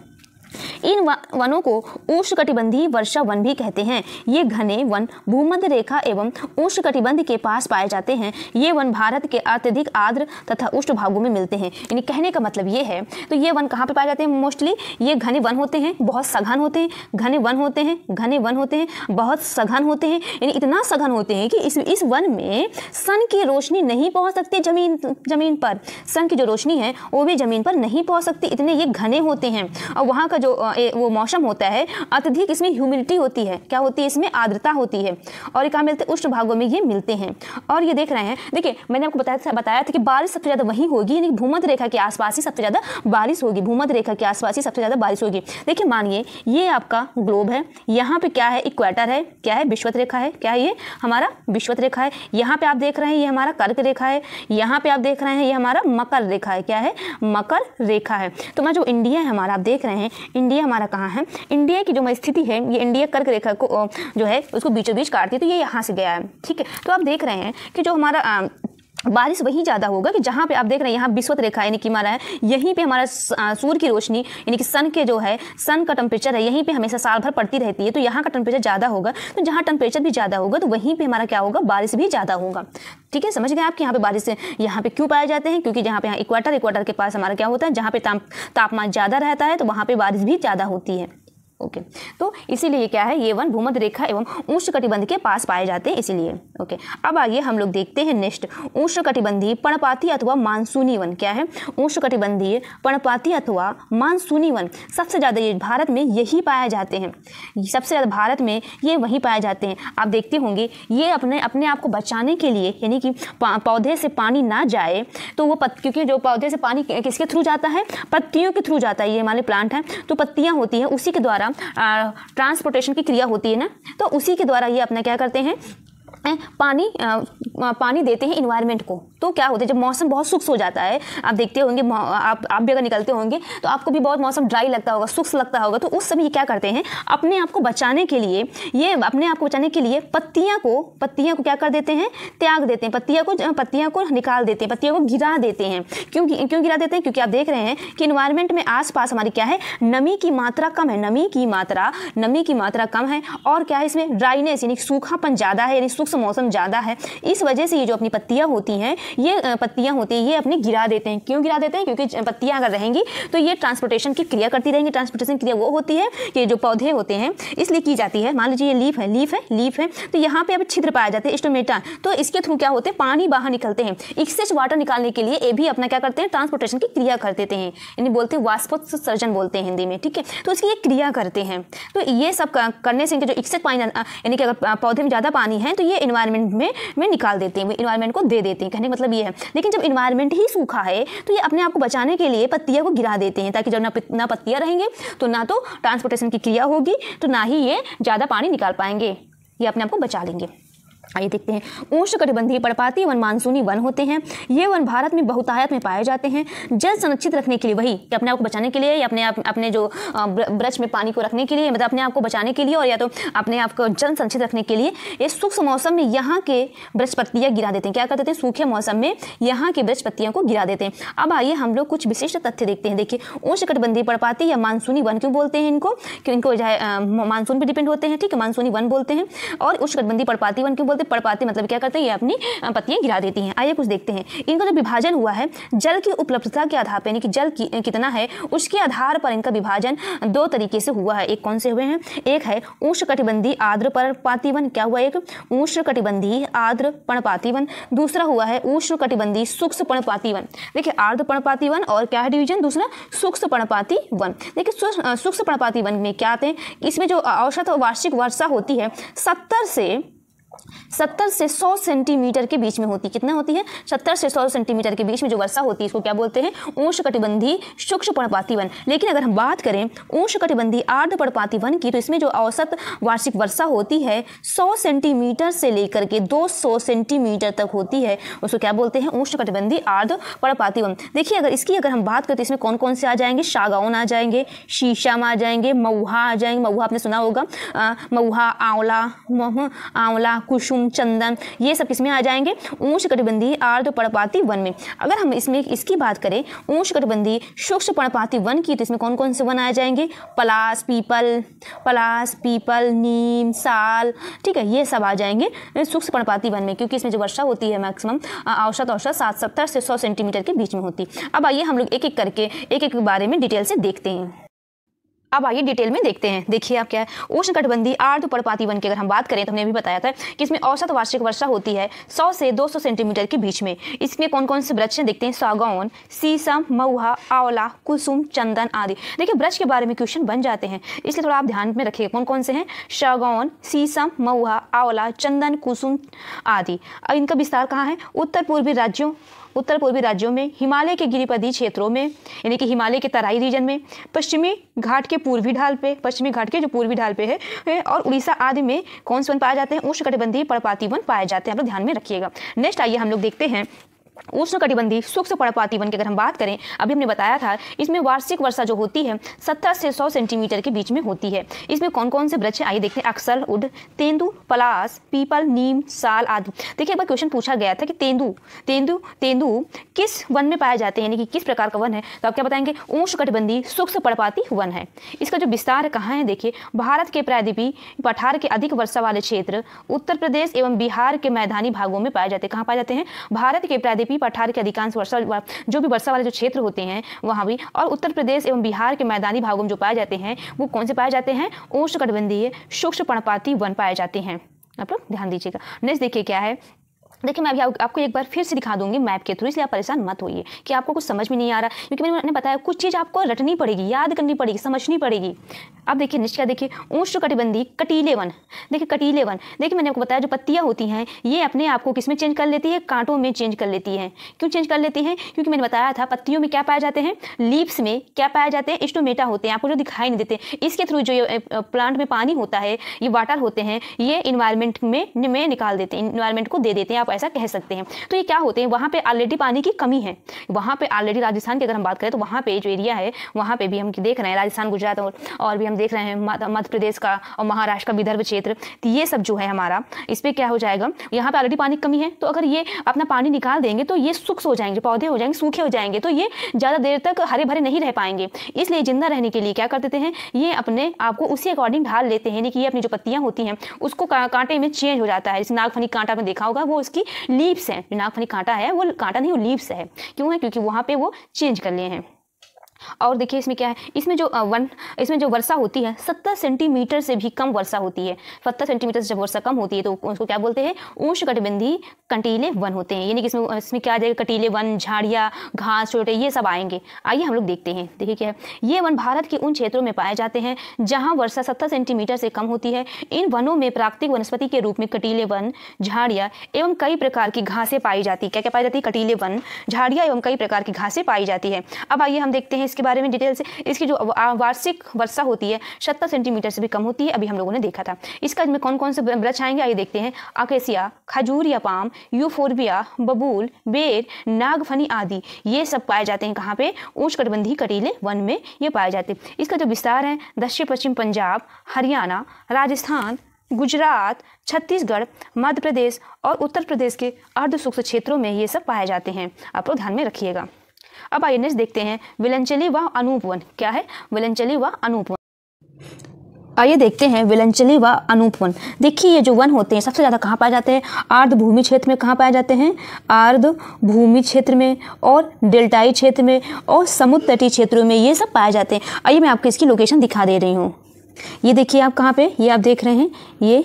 इन वनों को उष्णकटिबंधीय वर्षा वन भी कहते हैं ये घने वन भूमध्य रेखा एवं उष्णकटिबंध के पास पाए जाते हैं ये वन भारत के अत्यधिक आर्द्र तथा उष्ण भागों में मिलते हैं यानी कहने का मतलब ये है तो ये वन कहाँ पर पाए जाते हैं मोस्टली ये घने वन होते हैं बहुत सघन होते हैं घने वन होते हैं घने वन होते हैं बहुत सघन होते हैं यानी इतना सघन होते हैं कि इस इस वन में सन की रोशनी नहीं पहुँच सकती जमीन जमीन पर सन की जो रोशनी है वो भी जमीन पर नहीं पहुँच सकती इतने ये घने होते हैं और वहाँ का जो ए, वो मौसम होता है अत्यधिक इसमें ह्यूमिडिटी होती है क्या होती है इसमें आर्द्रता होती है और ये कहाँ मिलते हैं उष्ण भागों में ये मिलते हैं और ये देख रहे हैं देखिए मैंने आपको बताया था बताया था कि बारिश सबसे ज़्यादा वहीं होगी यानी भूमध रेखा के आसपास ही सबसे ज़्यादा बारिश होगी भूमध रेखा के आसपास ही सबसे ज़्यादा बारिश होगी देखिए मानिए ये आपका ग्लोब है यहाँ पे क्या है इक्वेटर है क्या है विश्वत रेखा है क्या ये हमारा विश्वत रेखा है यहाँ पे आप देख रहे हैं ये हमारा कर्क रेखा है यहाँ पे आप देख रहे हैं ये हमारा मकर रेखा है क्या है मकर रेखा है तो मैं जो इंडिया है हमारा आप देख रहे हैं इंडिया हमारा कहाँ है इंडिया की जो स्थिति है ये इंडिया कर्क रेखा को जो है उसको बीचों बीच काटती है तो ये यहाँ से गया है ठीक है तो आप देख रहे हैं कि जो हमारा बारिश वहीं ज़्यादा होगा कि जहाँ पे आप देख रहे हैं यहाँ विश्वत रेखा यानी कि हमारा है यहीं पे हमारा सूर्य की रोशनी यानी कि सन के जो है सन का टेम्परेचर है यहीं पे हमेशा साल भर पड़ती रहती है तो यहाँ का टेम्परेचर ज़्यादा होगा तो जहाँ टेम्परेचर भी ज़्यादा होगा तो वहीं पर हमारा क्या होगा बारिश भी ज़्यादा होगा ठीक है समझ गए आपके यहाँ पे बारिश यहाँ पे क्यों पाए जाते हैं क्योंकि जहाँ पे यहाँ इक्वाटर इक्वाटर के पास हमारा क्या होता है जहाँ पे तापमान ज़्यादा रहता है तो वहाँ पर बारिश भी ज़्यादा होती है ओके okay. तो इसीलिए क्या है ये वन भूमध्य रेखा एवं उष्ण कटिबंध के पास पाए जाते हैं इसीलिए ओके okay. अब आइए हम लोग देखते हैं नेक्स्ट उष्ण कटिबंधी पर्णपाती अथवा मानसूनी वन क्या है उष्ण कटिबंधीय पर्णपाती अथवा मानसूनी वन सबसे ज़्यादा ये भारत में यही पाए जाते हैं सबसे ज़्यादा भारत में ये वहीं पाए जाते हैं आप देखते होंगे ये अपने अपने आप को बचाने के लिए यानी कि पौधे से पानी ना जाए तो वो पत क्योंकि जो पौधे से पानी किसके थ्रू जाता है पत्तियों के थ्रू जाता है ये हमारे प्लांट हैं तो पत्तियाँ होती हैं उसी के द्वारा द्वारा ट्रांसपोर्टेशन की क्रिया होती है ना तो उसी के द्वारा ये अपना क्या करते हैं पानी पानी देते हैं इन्वायरमेंट को तो क्या होता है जब मौसम बहुत सुख हो जाता है आप देखते होंगे आप आप भी अगर निकलते होंगे तो आपको भी बहुत मौसम ड्राई लगता होगा सुख लगता होगा तो उस समय ये क्या करते हैं अपने आप को बचाने के लिए ये अपने आप को बचाने के लिए पत्तियाँ को पत्तियाँ को क्या कर देते हैं त्याग देते हैं पत्तियाँ को पत्तियाँ को निकाल देते हैं पत्तियों को गिरा देते हैं क्यों क्यों गिरा देते हैं क्योंकि आप देख रहे हैं कि इन्वायरमेंट में आस हमारी क्या है नमी की मात्रा कम है नमी की मात्रा नमी की मात्रा कम है और क्या है इसमें ड्राइनेस यानी सूखापन ज़्यादा है यानी सुख शुष्क मौसम ज़्यादा है इस वजह से ये जो अपनी पत्तियाँ होती हैं ये पत्तियाँ होती हैं ये अपनी गिरा देते हैं क्यों गिरा देते हैं क्योंकि पत्तियाँ अगर रहेंगी तो ये ट्रांसपोर्टेशन की क्रिया करती रहेंगी ट्रांसपोर्टेशन क्रिया वो होती है कि जो पौधे होते हैं इसलिए की जाती है मान लीजिए ये लीफ है लीफ है लीफ है तो यहाँ पे अब छिद्र पाए जाते हैं स्टोमेटा तो इसके थ्रू क्या होते हैं पानी बाहर निकलते हैं एक्सेस वाटर निकालने के लिए ये भी अपना क्या करते हैं ट्रांसपोर्टेशन की क्रिया कर देते हैं यानी बोलते हैं सर्जन बोलते हैं हिंदी में ठीक है तो इसकी ये क्रिया करते हैं तो ये सब करने से इनके जो एक्सेस पानी यानी कि अगर पौधे में ज़्यादा पानी है तो ये इन्वायरमेंट में में निकाल देते हैं इन्वायरमेंट को दे देते हैं कहने का मतलब ये है लेकिन जब इन्वायरमेंट ही सूखा है तो ये अपने आप को बचाने के लिए पत्तियाँ को गिरा देते हैं ताकि जब ना ना पत्तियाँ रहेंगे तो ना तो ट्रांसपोर्टेशन की क्रिया होगी तो ना ही ये ज़्यादा पानी निकाल पाएंगे ये अपने आप को बचा लेंगे आइए देखते हैं कटिबंधी पर्पाती वन मानसूनी वन होते हैं ये वन भारत में बहुतायत में पाए जाते हैं जल संरक्षित रखने के लिए वही कि अपने आप को बचाने के लिए या अपने आप अपने जो ब्रज में पानी को रखने के लिए मतलब अपने आप को बचाने के लिए और या तो अपने आप को जल संरक्षित रखने के लिए ये सूक्ष्म मौसम में यहाँ के ब्रज पत्तियाँ गिरा देते हैं क्या कर देते हैं सूखे मौसम में यहाँ के ब्रज पत्तियों को गिरा देते हैं अब आइए हम लोग कुछ विशिष्ट तथ्य देखते हैं देखिए कटिबंधी पर्पाती या मानसूनी वन क्यों बोलते हैं इनको क्योंकि इनको मानसून पर डिपेंड होते हैं ठीक है मानसूनी वन बोलते हैं और उष्णकटिबंधीय पर्पाती वन क्यों बोलते पड़ पाते मतलब क्या करते हैं ये अपनी पत्तियाँ गिरा देती हैं आइए कुछ देखते हैं इनका जो विभाजन हुआ है जल की उपलब्धता के आधार पर यानी कि जल की, कितना है उसके आधार पर इनका विभाजन दो तरीके से हुआ है एक कौन से हुए हैं एक है उष्ण कटिबंधी आद्र पर्णपातिवन क्या हुआ एक उष्ण कटिबंधी आद्र पर्णपातिवन दूसरा हुआ है उष्ण कटिबंधी सूक्ष्म पर्णपातिवन देखिए आर्द्र पर्णपाती वन और क्या है डिवीजन दूसरा सूक्ष्म पर्णपाती वन देखिए सूक्ष्म पर्णपाती वन में क्या आते हैं इसमें जो औसत वार्षिक वर्षा होती है सत्तर से सत्तर से सौ सेंटीमीटर के बीच में होती कितना होती है सत्तर से सौ सेंटीमीटर के बीच में जो वर्षा होती है इसको क्या बोलते हैं ऊष्ण कटिबंधी सूक्ष्म पर्णपाती वन लेकिन अगर हम बात करें ऊष्ण कटिबंधी आर्ध पर्णपाती वन की तो इसमें जो औसत वार्षिक वर्षा होती है सौ सेंटीमीटर से लेकर के दो सौ सेंटीमीटर तक होती है उसको क्या बोलते हैं ऊष्ण कटिबंधी आर्ध पर्णपाती वन देखिए अगर इसकी अगर हम बात करें तो इसमें कौन कौन से आ जाएंगे शागाउन आ जाएंगे शीशम आ जाएंगे मऊहा आ जाएंगे मऊहा आपने सुना होगा मऊहा आंवला आंवला कुसुम चंदन ये सब किसमें आ जाएंगे ऊंच कटिबंधी आर्द्र पर्णपाती वन में अगर हम इसमें इसकी बात करें ऊंच कटिबंधी शुष्क पर्णपाती वन की तो इसमें कौन कौन से वन आ जाएंगे पलास पीपल पलास पीपल नीम साल ठीक है ये सब आ जाएंगे शुष्क पर्णपाती वन में क्योंकि इसमें जो वर्षा होती है मैक्सिमम औसत औसत सात सत्तर से सौ सेंटीमीटर के बीच में होती अब आइए हम लोग एक एक करके एक एक बारे में डिटेल से देखते हैं अब आइए डिटेल में देखते हैं देखिए आप क्या है उष्ण कटबंधी आर्ध पर्पाती वन की अगर हम बात करें तो हमने भी बताया था कि इसमें औसत वार्षिक वर्षा होती है 100 से 200 सेंटीमीटर के बीच में इसमें कौन कौन से वृक्ष देखते हैं सागौन सीसम महुआ आंवला कुसुम चंदन आदि देखिए वृक्ष के बारे में क्वेश्चन बन जाते हैं इसलिए थोड़ा आप ध्यान में रखिए कौन कौन से हैं सागौन सीसम महुआ आंवला चंदन कुसुम आदि अब इनका विस्तार कहाँ है उत्तर पूर्वी राज्यों उत्तर पूर्वी राज्यों में हिमालय के गिरिपदी क्षेत्रों में यानी कि हिमालय के तराई रीजन में पश्चिमी घाट के पूर्वी ढाल पे पश्चिमी घाट के जो पूर्वी ढाल पे है और उड़ीसा आदि में कौन से वन पाए जाते हैं उष्णकटिबंधीय पर्पाती वन पाए जाते हैं आप लोग ध्यान में रखिएगा नेक्स्ट आइए हम लोग देखते हैं उष्ण कटिबंधी शुष्क पर्णपाती वन की अगर हम बात करें अभी हमने बताया था इसमें वार्षिक वर्षा जो होती है सत्तर से सौ सेंटीमीटर के बीच में होती है इसमें कौन कौन से वृक्ष आइए देखते हैं अक्सर उड तेंदु पलास पीपल नीम साल आदि देखिए एक बार क्वेश्चन पूछा गया था कि तेंदु तेंदु तेंदु किस वन में पाए जाते हैं यानी कि किस प्रकार का वन है तो आप क्या बताएंगे उष्ण कटिबंधी शुष्क पर्णपाती वन है इसका जो विस्तार कहाँ है देखिए भारत के प्रायद्वीपी पठार के अधिक वर्षा वाले क्षेत्र उत्तर प्रदेश एवं बिहार के मैदानी भागों में पाए जाते हैं कहाँ पाए जाते हैं भारत के प्रायद्वीप यद्यपि पठार के अधिकांश वर्षा जो भी वर्षा वाले जो क्षेत्र होते हैं वहाँ भी और उत्तर प्रदेश एवं बिहार के मैदानी भागों में जो पाए जाते हैं वो कौन से पाए जाते हैं उष्णकटिबंधीय शुष्क पर्णपाती वन पाए जाते हैं आप लोग ध्यान दीजिएगा नेक्स्ट देखिए क्या है देखिए मैं अभी आप, आपको एक बार फिर से दिखा दूंगी मैप के थ्रू इसलिए आप परेशान मत होइए कि आपको कुछ समझ में नहीं आ रहा क्योंकि मैंने बताया कुछ चीज़ आपको रटनी पड़ेगी याद करनी पड़ेगी समझनी पड़ेगी अब देखिए निश्चय देखिए देखिए कटिबंधी कटीले वन देखिए कटीले वन देखिए मैंने आपको बताया जो पत्तियाँ होती हैं ये अपने आप को किस में चेंज कर लेती है कांटों में चेंज कर लेती है क्यों चेंज कर लेती हैं क्योंकि मैंने बताया था पत्तियों में क्या पाए जाते हैं लीप्स में क्या पाए जाते हैं इस्टोमेटा होते हैं आपको जो दिखाई नहीं देते इसके थ्रू जो ये प्लांट में पानी होता है ये वाटर होते हैं ये इन्वायरमेंट में निकाल देते हैं इन्वायरमेंट को दे देते हैं आप ऐसा कह सकते हैं तो ये क्या होते हैं वहाँ पर ऑलरेडी पानी की कमी है वहाँ पर ऑलरेडी राजस्थान की अगर हम बात करें तो वहाँ पर जो एरिया है वहाँ पर भी हम देख रहे हैं राजस्थान गुजरात और भी हम देख रहे हैं मध्य प्रदेश का और महाराष्ट्र का विदर्भ क्षेत्र तो ये सब जो है हमारा इस पर क्या हो जाएगा यहाँ पर ऑलरेडी पानी की कमी है तो अगर ये अपना पानी निकाल देंगे तो ये सुख हो जाएंगे पौधे हो जाएंगे सूखे हो जाएंगे तो ये ज़्यादा देर तक हरे भरे नहीं रह पाएंगे इसलिए जिंदा रहने के लिए क्या कर देते हैं ये अपने आप को उसी अकॉर्डिंग ढाल लेते हैं यानी कि ये अपनी जो पत्तियाँ होती हैं उसको कांटे में चेंज हो जाता है जैसे नागफनी कांटा में देखा होगा वो उसकी की लीप्स हैं जो नागफनी कांटा है वो कांटा नहीं वो लीप्स है क्यों है क्योंकि वहाँ पर वो चेंज कर लिए हैं और देखिए इसमें क्या है इसमें जो वन इसमें जो वर्षा होती है सत्तर सेंटीमीटर से भी कम वर्षा होती है सत्तर सेंटीमीटर से जब वर्षा कम होती है तो उसको क्या बोलते हैं कटिबंधी कंटीले वन होते हैं यानी कि इसमें इसमें क्या आ जाएगा कटीले वन झाड़ियाँ घास छोटे ये सब आएंगे आइए हम लोग देखते हैं देखिए क्या है ये वन भारत के उन क्षेत्रों में पाए जाते हैं जहाँ वर्षा सत्तर सेंटीमीटर से कम होती है इन वनों में प्राकृतिक वनस्पति के रूप में कटीले वन झाड़ियाँ एवं कई प्रकार की घासें पाई जाती है क्या क्या पाई जाती है कटीले वन झाड़ियाँ एवं कई प्रकार की घासें पाई जाती है अब आइए हम देखते हैं इसके बारे में डिटेल से इसकी जो वार्षिक वर्षा होती है सत्तर सेंटीमीटर से भी कम होती है अभी हम लोगों ने देखा था इसका इसमें कौन कौन से वृक्ष आएंगे आइए देखते हैं अकेसिया खजूर या पाम यूफोरबिया बबूल बेर नागफनी आदि ये सब पाए जाते हैं कहाँ पे ऊंचकटबंधी कटीले वन में ये पाए जाते हैं इसका जो विस्तार है दक्षिण पश्चिम पंजाब हरियाणा राजस्थान गुजरात छत्तीसगढ़ मध्य प्रदेश और उत्तर प्रदेश के अर्ध शुष्क क्षेत्रों में ये सब पाए जाते हैं आप लोग ध्यान में रखिएगा अब आइए नेक्स्ट देखते हैं विलंचली व अनुपवन क्या है विलंचली व अनुपवन आइए देखते हैं विलंचली व अनुपवन देखिए ये जो वन होते हैं सबसे ज़्यादा कहाँ पाए जाते हैं आर्ध भूमि क्षेत्र में कहाँ पाए जाते हैं आर्ध भूमि क्षेत्र में और डेल्टाई क्षेत्र में और समुद्र तटीय क्षेत्रों में ये सब पाए जाते हैं आइए मैं आपको इसकी लोकेशन दिखा दे रही हूँ ये देखिए आप कहाँ पे ये आप देख रहे हैं ये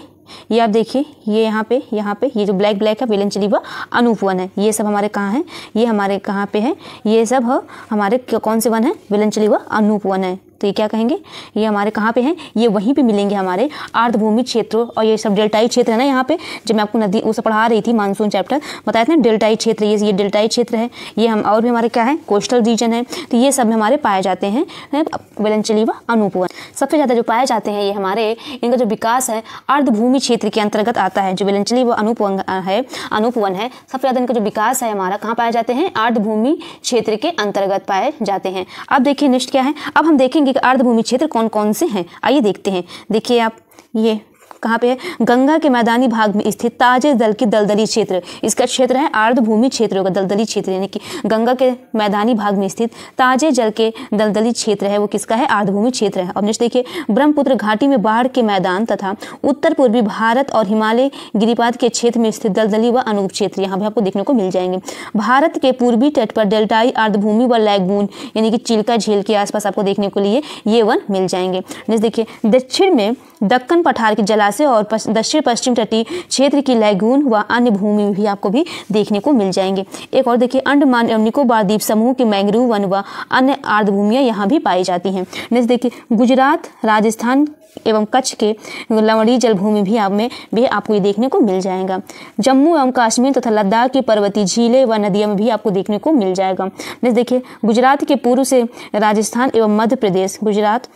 ये आप देखिए ये यहाँ पे यहाँ पे ये जो ब्लैक ब्लैक है वेलनचली व अनूप वन है ये सब हमारे कहाँ हैं ये हमारे कहाँ पे है ये सब हमारे कौन से वन है वेलनचली व अनूप वन है तो ये क्या कहेंगे ये हमारे कहाँ पे हैं ये वहीं पे मिलेंगे हमारे अर्धभूमि क्षेत्रों और ये सब डेल्टाई क्षेत्र है ना यहाँ पे जब मैं आपको नदी वो सब पढ़ा रही थी मानसून चैप्टर बताया था ना डेल्टाई क्षेत्र ये ये डेल्टाई क्षेत्र है ये हम और भी हमारे क्या है कोस्टल रीजन है तो ये सब हमारे पाए जाते हैं वेलनचली व अनुपवन सबसे ज़्यादा जो पाए जाते हैं ये हमारे इनका जो विकास है अर्धभूमि क्षेत्र के अंतर्गत आता है जो वेलनचली व अनुपवन है अनुपवन है सबसे ज़्यादा इनका जो विकास है हमारा कहाँ पाए जाते हैं अर्धभूमि क्षेत्र के अंतर्गत पाए जाते हैं अब देखिए नेक्स्ट क्या है अब हम देखेंगे के अर्धभूमि क्षेत्र कौन कौन से हैं आइए देखते हैं देखिए आप ये कहाँ पे है गंगा के मैदानी भाग में स्थित ताजे दल की दलदली क्षेत्र इसका क्षेत्र है आर्द्रभूमि क्षेत्र होगा दलदली क्षेत्र यानी कि गंगा के मैदानी भाग में स्थित ताजे जल के दलदली क्षेत्र है वो किसका है आर्द्रभूमि क्षेत्र है अब नेक्स्ट देखिए ब्रह्मपुत्र घाटी में बाढ़ के मैदान तथा उत्तर पूर्वी भारत और हिमालय गिरिपात के क्षेत्र में स्थित दलदली व अनुप क्षेत्र यहाँ पे आपको देखने को मिल जाएंगे भारत के पूर्वी तट पर डेल्टाई आर्द्रभूमि व लैगून यानी कि चिल्का झील के आसपास आपको देखने को लिए ये वन मिल जाएंगे नेक्स्ट देखिए दक्षिण में दक्कन पठार के जला प्लासे और दक्षिण पश्चिम तटीय क्षेत्र की लैगून व अन्य भूमि भी आपको भी देखने को मिल जाएंगे एक और देखिए अंडमान एवं निकोबार द्वीप समूह के मैंग्रोव वन व अन्य आर्द्रभूमियाँ यहाँ भी पाई जाती हैं नेक्स्ट देखिए गुजरात राजस्थान एवं कच्छ के लवणी जलभूमि भी आप में भी आपको ये देखने को मिल जाएगा जम्मू एवं कश्मीर तथा तो लद्दाख की पर्वतीय झीलें व नदियों में भी आपको देखने को मिल जाएगा नेक्स्ट देखिए गुजरात के पूर्व से राजस्थान एवं मध्य प्रदेश गुजरात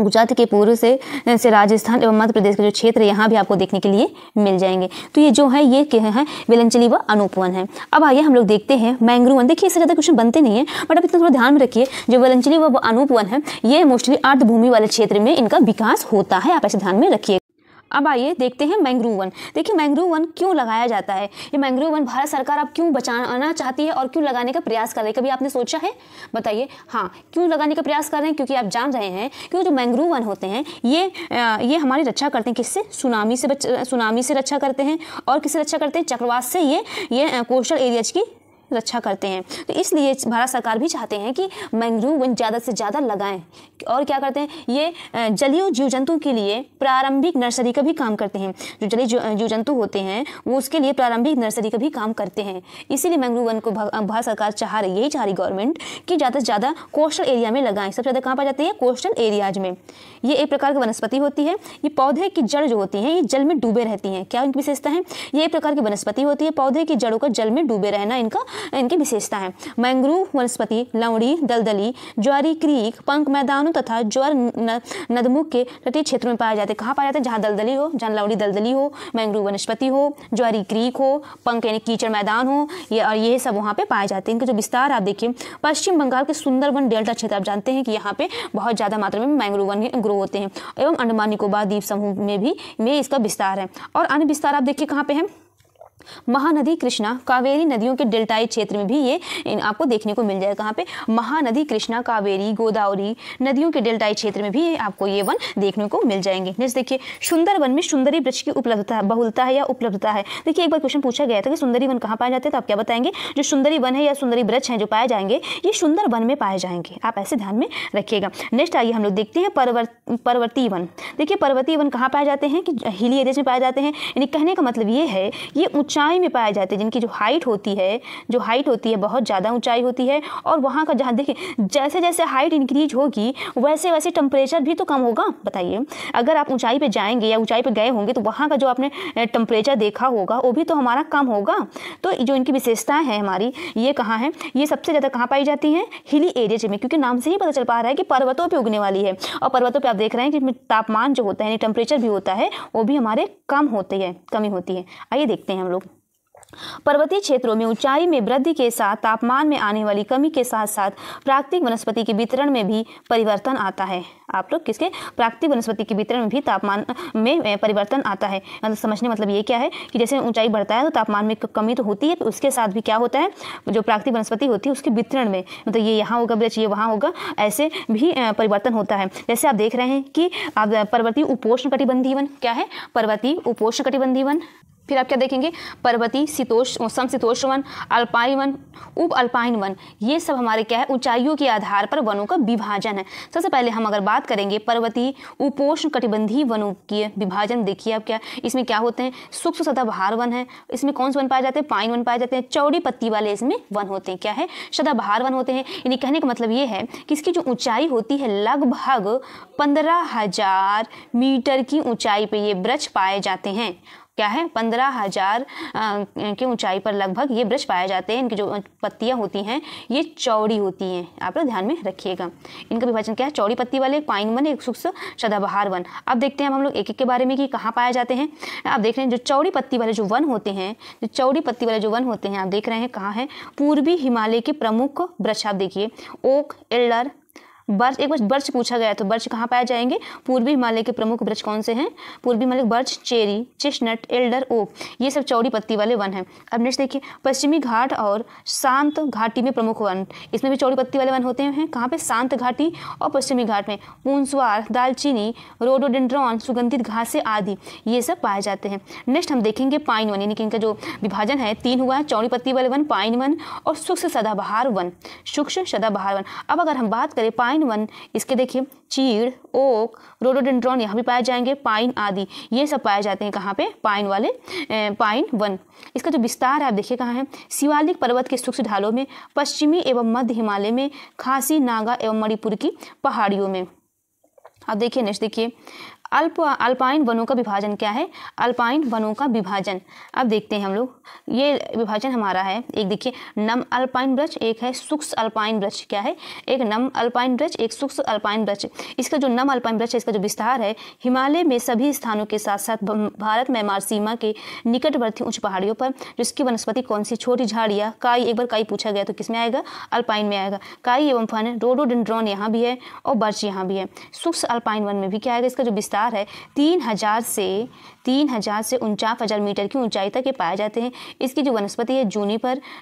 गुजरात के पूर्व से से राजस्थान एवं मध्य प्रदेश के जो क्षेत्र है यहाँ भी आपको देखने के लिए मिल जाएंगे तो ये जो है ये क्या है विलंचली व अनुपवन है अब आइए हम लोग देखते हैं मैंग्रोव वन देखिए इससे ज़्यादा क्वेश्चन बनते नहीं है बट अब इतना थोड़ा ध्यान में रखिए जो विलंचली व अनुपवन है ये मोस्टली आर्द्र वाले क्षेत्र में इनका विकास होता है आप ऐसे ध्यान में रखिए अब आइए देखते हैं मैंग्रोव वन देखिए मैंग्रोव वन क्यों लगाया जाता है ये मैंग्रोव वन भारत सरकार अब क्यों बचाना चाहती है और क्यों लगाने का प्रयास कर रही है कभी आपने सोचा है बताइए हाँ क्यों लगाने का प्रयास कर रहे हैं क्योंकि आप जान रहे हैं कि जो मैंग्रोव वन होते हैं ये ये हमारी रक्षा करते हैं किससे सुनामी से सुनामी से रक्षा करते हैं और किससे रक्षा करते हैं चक्रवात से ये ये कोस्टल एरियाज की रक्षा करते हैं तो इसलिए भारत सरकार भी चाहते हैं कि मैंग्रोव ज़्यादा से ज़्यादा लगाएं और क्या करते हैं ये जलीय जीव जंतु के लिए प्रारंभिक नर्सरी का भी काम करते हैं जो जलीय जीव जंतु होते हैं वो उसके लिए प्रारंभिक नर्सरी का भी काम करते हैं इसीलिए मैंग्रोव वन को भारत सरकार चाह रही यही चाह रही गवर्नमेंट कि ज़्यादा से ज़्यादा कोस्टल एरिया में लगाएं सबसे ज़्यादा कहाँ पर जाते हैं कोस्टल एरियाज में ये एक प्रकार की वनस्पति होती है ये पौधे की जड़ जो होती है ये जल में डूबे रहती हैं क्या इनकी विशेषता है ये एक प्रकार की वनस्पति होती है पौधे की जड़ों का जल में डूबे रहना इनका इनकी विशेषता है मैंग्रोव वनस्पति लवड़ी दलदली ज्वारी क्रीक पंख मैदानों तथा ज्वर नदमुख के तटीय क्षेत्रों में पाए जाते हैं कहाँ पाए जाते हैं जहाँ दलदली हो जहाँ लवड़ी दलदली हो मैंग्रोव वनस्पति हो ज्वारी क्रीक हो पंख यानी कीचड़ मैदान हो ये और ये सब वहाँ पे पाए जाते हैं इनके जो विस्तार आप देखिए पश्चिम बंगाल के सुंदरवन डेल्टा क्षेत्र आप जानते हैं कि यहाँ पे बहुत ज़्यादा मात्रा में मैंग्रोव वन ग्रो होते हैं एवं अंडमान निकोबार द्वीप समूह में भी में इसका विस्तार है और अन्य विस्तार आप देखिए कहाँ पे है महानदी कृष्णा कावेरी नदियों के डेल्टाई क्षेत्र में भी ये आपको देखने को मिल जाएगा कहाँ पे महानदी कृष्णा कावेरी गोदावरी नदियों के डेल्टाई क्षेत्र में भी आपको ये वन देखने को मिल जाएंगे नेक्स्ट देखिए सुंदर वन में सुंदरी वृक्ष की उपलब्धता बहुलता है या उपलब्धता है देखिए एक बार क्वेश्चन पूछा गया था कि सुंदरी वन कहाँ पाए जाते हैं तो आप क्या बताएंगे जो सुंदरी वन है या सुंदरी वृक्ष हैं जो पाए जाएंगे ये सुंदर वन में पाए जाएंगे आप ऐसे ध्यान में रखिएगा नेक्स्ट आइए हम लोग देखते हैं पर्वत पर्वतीय वन देखिए पर्वतीय वन कहाँ पाए जाते हैं कि हिली एरिया में पाए जाते हैं यानी कहने का मतलब ये है ये उच्च ऊंचाई में पाए जाते हैं जिनकी जो हाइट होती है जो हाइट होती है बहुत ज़्यादा ऊंचाई होती है और वहाँ का जहाँ देखिए जैसे जैसे हाइट इंक्रीज होगी वैसे वैसे टेम्परेचर भी तो कम होगा बताइए अगर आप ऊंचाई पर जाएंगे या ऊंचाई पर गए होंगे तो वहाँ का जो आपने टेम्परेचर देखा होगा वो भी तो हमारा कम होगा तो जो इनकी विशेषताएँ हैं हमारी ये कहाँ हैं ये सबसे ज़्यादा कहाँ पाई जाती हैं हिली एरियाज में क्योंकि नाम से ही पता चल पा रहा है कि पर्वतों पर उगने वाली है और पर्वतों पर आप देख रहे हैं कि तापमान जो होता है टेम्परेचर भी होता है वो भी हमारे कम होते हैं कमी होती है आइए देखते हैं हम लोग पर्वतीय क्षेत्रों में ऊंचाई में वृद्धि के साथ तापमान में आने वाली कमी के साथ साथ प्राकृतिक वनस्पति के वितरण में भी परिवर्तन आता है आप लोग किसके प्राकृतिक वनस्पति के वितरण में भी तापमान में परिवर्तन आता है मतलब समझने मतलब ये क्या है कि जैसे ऊंचाई बढ़ता है तो तापमान में कमी तो होती है तो उसके साथ भी क्या होता है जो प्राकृतिक वनस्पति होती है उसके वितरण में मतलब ये यहाँ होगा ब्रज ये वहाँ होगा ऐसे भी परिवर्तन होता है जैसे आप देख रहे हैं कि आप पर्वतीय उपोष्ण कटिबंधी वन क्या है पर्वतीय उपोष्ण कटिबंधी वन फिर आप क्या देखेंगे पर्वती शीतोष समशीतोष वन अल्पाइन वन उप अल्पाइन वन ये सब हमारे क्या है ऊंचाइयों के आधार पर वनों का विभाजन है सबसे पहले हम अगर बात करेंगे पर्वती उपोष्ण कटिबंधीय वनों के विभाजन देखिए आप क्या इसमें क्या होते हैं सूक्ष्म सदाबहार वन है इसमें कौन से वन पाए जाते हैं पाइन वन पाए जाते हैं चौड़ी पत्ती वाले इसमें वन होते हैं क्या है सदाबहार वन होते हैं यानी कहने का मतलब ये है कि इसकी जो ऊंचाई होती है लगभग पंद्रह हजार मीटर की ऊंचाई पर ये ब्रज पाए जाते हैं क्या है पंद्रह हज़ार की ऊंचाई पर लगभग ये वृक्ष पाए जाते हैं इनकी जो पत्तियाँ होती हैं ये चौड़ी होती हैं आप लोग ध्यान में रखिएगा इनका विभाजन क्या है चौड़ी पत्ती वाले पाइन वन एक सुख सदाबहार वन अब देखते हैं हम लोग एक एक के बारे में कि कहाँ पाए जाते हैं आप देख रहे हैं जो चौड़ी पत्ती वाले जो वन होते हैं जो चौड़ी पत्ती वाले जो वन होते हैं आप देख रहे हैं कहाँ है पूर्वी हिमालय के प्रमुख वृक्ष आप देखिए ओक एल्डर बर्च एक बार पूछा गया तो बर्च कहाँ पाए जाएंगे पूर्वी हिमालय के प्रमुख वृक्ष कौन से हैं पूर्वी Himalaya birch cherry chestnut alder oak ये सब चौड़ी पत्ती वाले वन हैं अब नेक्स्ट देखिए पश्चिमी घाट और शांत घाटी में प्रमुख वन इसमें भी चौड़ी पत्ती वाले वन होते हैं कहाँ पर शांत घाटी और पश्चिमी घाट में पूंसवार दालचीनी रोडोडेंड्रॉन सुगंधित घासें आदि ये सब पाए जाते हैं नेक्स्ट हम देखेंगे पाइन वन यानी कि इनका जो विभाजन है तीन हुआ है चौड़ी पत्ती वाले वन पाइन वन और सूक्ष्म सदाबहार वन सूक्ष्म सदाबहार वन अब अगर हम बात करें पाइन पाइन वन इसके देखिए चीड़ ओक रोडोडेंड्रॉन यहाँ भी पाए जाएंगे पाइन आदि ये सब पाए जाते हैं कहाँ पे पाइन वाले ए, पाइन वन इसका जो विस्तार है आप देखिए कहाँ है शिवालिक पर्वत के सूक्ष्म ढालों में पश्चिमी एवं मध्य हिमालय में खासी नागा एवं मणिपुर की पहाड़ियों में अब देखिए नेक्स्ट देखिए अल्प अल्पाइन वनों का विभाजन क्या है अल्पाइन वनों का विभाजन अब देखते हैं हम लोग ये विभाजन हमारा है एक देखिए नम अल्पाइन ब्रज एक है सूक्ष्म अल्पाइन ब्रज क्या है एक नम अल्पाइन ब्रज एक सूक्ष्म अल्पाइन ब्रज इसका जो नम अल्पाइन ब्रज है इसका जो विस्तार है हिमालय में सभी स्थानों के साथ साथ भारत म्यांमार सीमा के निकटवर्ती उच्च पहाड़ियों पर जिसकी वनस्पति कौन सी छोटी झाड़ियाँ काई एक बार काई पूछा गया तो किस में आएगा अल्पाइन में आएगा काई एवं फन रोडोडेंड्रॉन यहाँ भी है और बर्च यहाँ भी है सूक्ष्म अल्पाइन वन में भी क्या आएगा इसका जो विस्तार हज़ार है तीन हज़ार से तीन हज़ार से उनचास हज़ार मीटर की ऊंचाई तक ये पाए जाते हैं इसकी जो वनस्पति है जूनी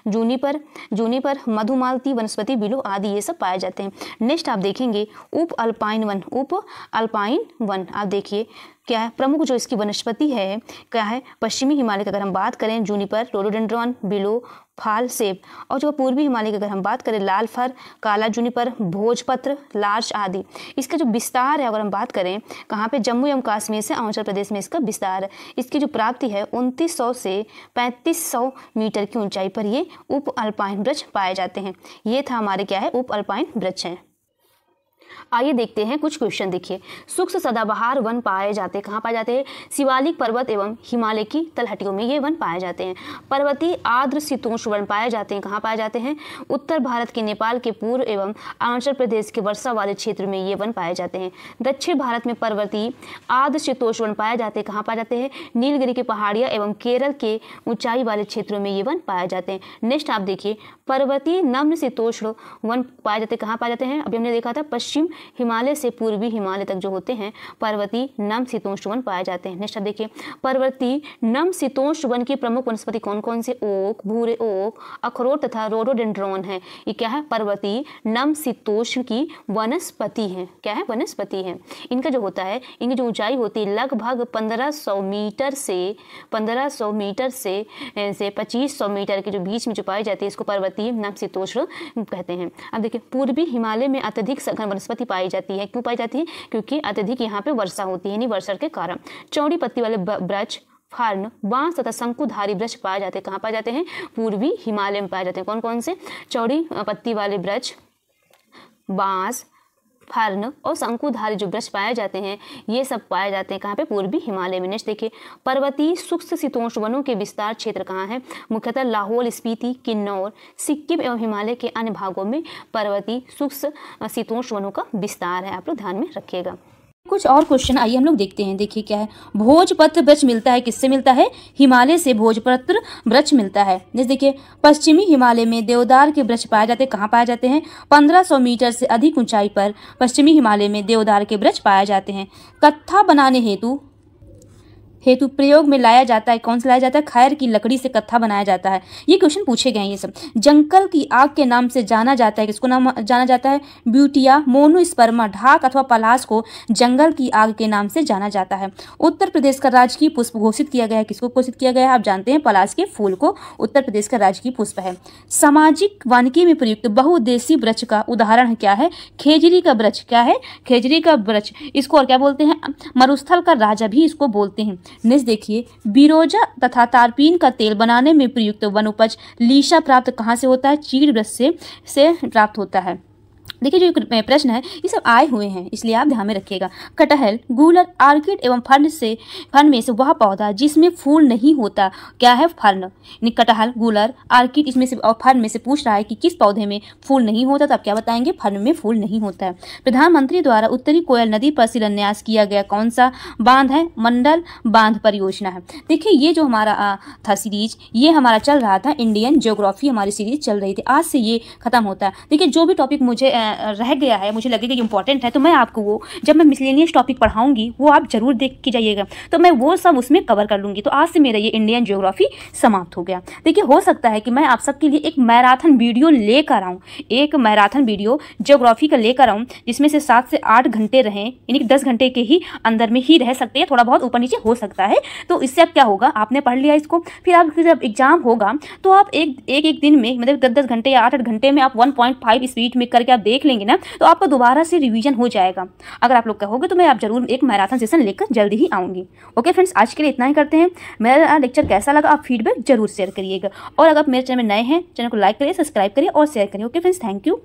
जूनी पर पर जूनी पर मधुमालती वनस्पति बिलो आदि ये सब पाए जाते हैं नेक्स्ट आप देखेंगे उप अल्पाइन वन उप अल्पाइन वन आप देखिए क्या है प्रमुख जो इसकी वनस्पति है क्या है पश्चिमी हिमालय की अगर हम बात करें जूनी पर रोडोडेंड्रॉन बिलो फाल सेब और जो पूर्वी हिमालय की अगर हम बात करें लाल फर काला जुनीपर भोजपत्र लार्च आदि इसका जो विस्तार है अगर हम बात करें कहाँ पे जम्मू एवं कश्मीर से अरुणाचल प्रदेश में इसका विस्तार है इसकी जो प्राप्ति है उनतीस से पैंतीस मीटर की ऊंचाई पर ये उप अल्पाइन वृक्ष पाए जाते हैं ये था हमारे क्या है उप अल्पाइन वृक्ष हैं आइए देखते हैं कुछ क्वेश्चन देखिए सुख सदाबहार वन पाए जाते कहाँ पाए जाते हैं शिवालिक पर्वत एवं हिमालय की तलहटियों में ये वन पाए जाते हैं पर्वतीय आर्द्र शीतोष वन पाए जाते हैं कहाँ पाए जाते हैं उत्तर भारत के नेपाल के पूर्व एवं अरुणाचल प्रदेश के वर्षा वाले क्षेत्र में ये वन पाए जाते हैं दक्षिण भारत में पर्वतीय आर्द्र शीतोष वन पाए जाते हैं कहाँ पाए जाते हैं नीलगिरी की पहाड़ियाँ एवं केरल के ऊंचाई वाले क्षेत्रों में ये वन पाए जाते हैं नेक्स्ट आप देखिए पर्वतीय नम्न शीतोष्ण वन पाए जाते कहाँ पाए जाते हैं अभी हमने देखा था पश्चिम पश्चिम हिमालय से पूर्वी हिमालय तक जो होते हैं पर्वती नम शीतोष्ण वन पाए जाते हैं नेक्स्ट देखिए पर्वती नम शीतोष्ण वन की प्रमुख वनस्पति कौन कौन से ओक भूरे ओक अखरोट तथा रोडोडेंड्रोन है ये क्या है पर्वती नम शीतोष्ण की वनस्पति है क्या है वनस्पति है इनका जो होता है इनकी जो ऊंचाई होती है लगभग 1500 मीटर से 1500 मीटर से से 2500 मीटर के जो बीच में जो पाई जाती है इसको पर्वतीय नम शीतोष्ण कहते हैं अब देखिए पूर्वी हिमालय में अत्यधिक सघन वनस्पति वनस्पति पाई जाती है क्यों पाई जाती है क्योंकि अत्यधिक यहाँ पे वर्षा होती है यानी वर्षा के कारण चौड़ी पत्ती वाले ब्रज फर्न बांस तथा शंकुधारी ब्रज पाए जाते हैं कहाँ पाए जाते हैं पूर्वी हिमालय में पाए जाते हैं कौन कौन से चौड़ी पत्ती वाले ब्रज बांस फर्न और शंकुधारी जो वृक्ष पाए जाते हैं ये सब पाए जाते हैं कहाँ पे पूर्वी हिमालय में नेक्स्ट देखिए पर्वतीय शुष्क शीतोष वनों के विस्तार क्षेत्र कहाँ है मुख्यतः लाहौल स्पीति किन्नौर सिक्किम एवं हिमालय के अन्य भागों में पर्वतीय शुष्क शीतोष वनों का विस्तार है आप लोग ध्यान में रखिएगा कुछ और क्वेश्चन आइए हम लोग देखते हैं देखिए क्या है भोजपत्र ब्रज मिलता है किससे मिलता है हिमालय से भोजपत्र ब्रज मिलता है जैसे देखिए पश्चिमी हिमालय में देवदार के ब्रज पाए जाते हैं कहाँ पाए जाते हैं 1500 मीटर से अधिक ऊंचाई पर पश्चिमी हिमालय में देवदार के ब्रज पाए जाते हैं कत्था बनाने हेतु हेतु प्रयोग में लाया जाता है कौन सा लाया जाता है खैर की लकड़ी से कत्था बनाया जाता है ये क्वेश्चन पूछे गए हैं ये सब जंगल की आग के नाम से जाना जाता है किसको नाम जाना जाता है ब्यूटिया मोनोस्पर्मा ढाक अथवा पलास को जंगल की आग के नाम से जाना जाता है उत्तर प्रदेश का राजकीय पुष्प घोषित किया गया है किसको घोषित किया गया है आप जानते हैं पलास के फूल को उत्तर प्रदेश का राजकीय पुष्प है सामाजिक वानिकी में प्रयुक्त बहुदेशी वृक्ष का उदाहरण क्या है खेजरी का वृक्ष क्या है खेजरी का वृक्ष इसको और क्या बोलते हैं मरुस्थल का राजा भी इसको बोलते हैं नेक्स्ट देखिए बिरोजा तथा तारपीन का तेल बनाने में प्रयुक्त वनोपज लीशा प्राप्त कहाँ से होता है चीड़ ब्रश से, से प्राप्त होता है देखिए जो प्रश्न है ये सब आए हुए हैं इसलिए आप ध्यान में रखिएगा कटहल गूलर आर्किड एवं फर्न से फर्न में से वह पौधा जिसमें फूल नहीं होता क्या है फर्न कटहल गुलर आर्किड इसमें से और फर्न में से पूछ रहा है कि किस पौधे में फूल नहीं होता तो आप क्या बताएंगे फर्न में फूल नहीं होता है प्रधानमंत्री द्वारा उत्तरी कोयल नदी पर शिलान्यास किया गया कौन सा बांध है मंडल बांध परियोजना है देखिए ये जो हमारा था सीरीज ये हमारा चल रहा था इंडियन जियोग्राफी हमारी सीरीज चल रही थी आज से ये खत्म होता है देखिए जो भी टॉपिक मुझे रह गया है मुझे लगेगा इंपॉर्टेंट है तो मैं आपको वो जब मैं मिसलेनियस टॉपिक पढ़ाऊँगी वो आप ज़रूर देख के जाइएगा तो मैं वो सब उसमें कवर कर लूँगी तो आज से मेरा ये इंडियन जियोग्राफी समाप्त हो गया देखिए हो सकता है कि मैं आप सबके लिए एक मैराथन वीडियो लेकर आऊँ एक मैराथन वीडियो जियोग्राफी का लेकर आऊँ जिसमें से सात से आठ घंटे रहें यानी कि दस घंटे के ही अंदर में ही रह सकते हैं थोड़ा बहुत ऊपर नीचे हो सकता है तो इससे अब क्या होगा आपने पढ़ लिया इसको फिर आप जब एग्ज़ाम होगा तो आप एक एक, एक दिन में मतलब दस दस घंटे या आठ आठ घंटे में आप वन पॉइंट फाइव स्पीड में करके आप देख देख लेंगे ना तो आपका दोबारा से रिविजन हो जाएगा अगर आप लोग कहोगे तो मैं आप जरूर एक मैराथन सेशन लेकर जल्दी ही आऊँगी ओके फ्रेंड्स आज के लिए इतना ही करते हैं मेरा लेक्चर कैसा लगा आप फीडबैक जरूर शेयर करिएगा और अगर मेरे चैनल में नए हैं चैनल को लाइक करिए सब्सक्राइब करिए और शेयर करिए ओके फ्रेंड्स थैंक यू